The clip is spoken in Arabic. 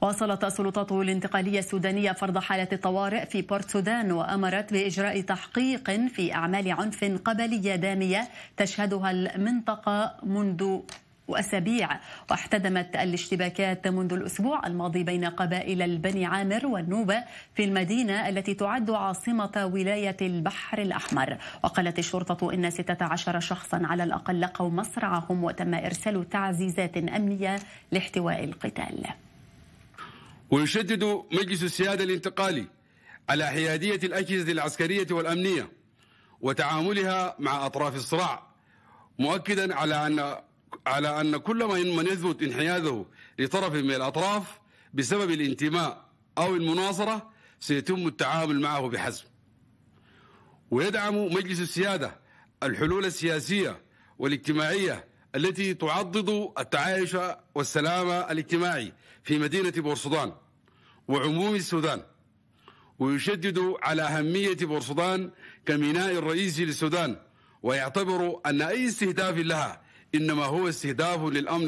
واصلت السلطات الانتقالية السودانية فرض حالة الطوارئ في بورت سودان وأمرت بإجراء تحقيق في أعمال عنف قبلية دامية تشهدها المنطقة منذ وأسابيع واحتدمت الاشتباكات منذ الأسبوع الماضي بين قبائل البني عامر والنوبة في المدينة التي تعد عاصمة ولاية البحر الأحمر وقالت الشرطة إن 16 شخصا على الأقل لقوا مصرعهم وتم إرسال تعزيزات أمنية لاحتواء القتال ويشدد مجلس السيادة الانتقالي على حيادية الأجهزة العسكرية والأمنية وتعاملها مع أطراف الصراع مؤكدا على أن على أن كل من يثبت انحيازه لطرف من الأطراف بسبب الانتماء أو المناصرة سيتم التعامل معه بحزم ويدعم مجلس السيادة الحلول السياسية والاجتماعية التي تعضد التعايش والسلام الاجتماعي في مدينة بورسودان وعموم السودان ويشدد على أهمية بورسودان كميناء الرئيسي للسودان ويعتبر أن أي استهداف لها إنما هو استهداف للأمن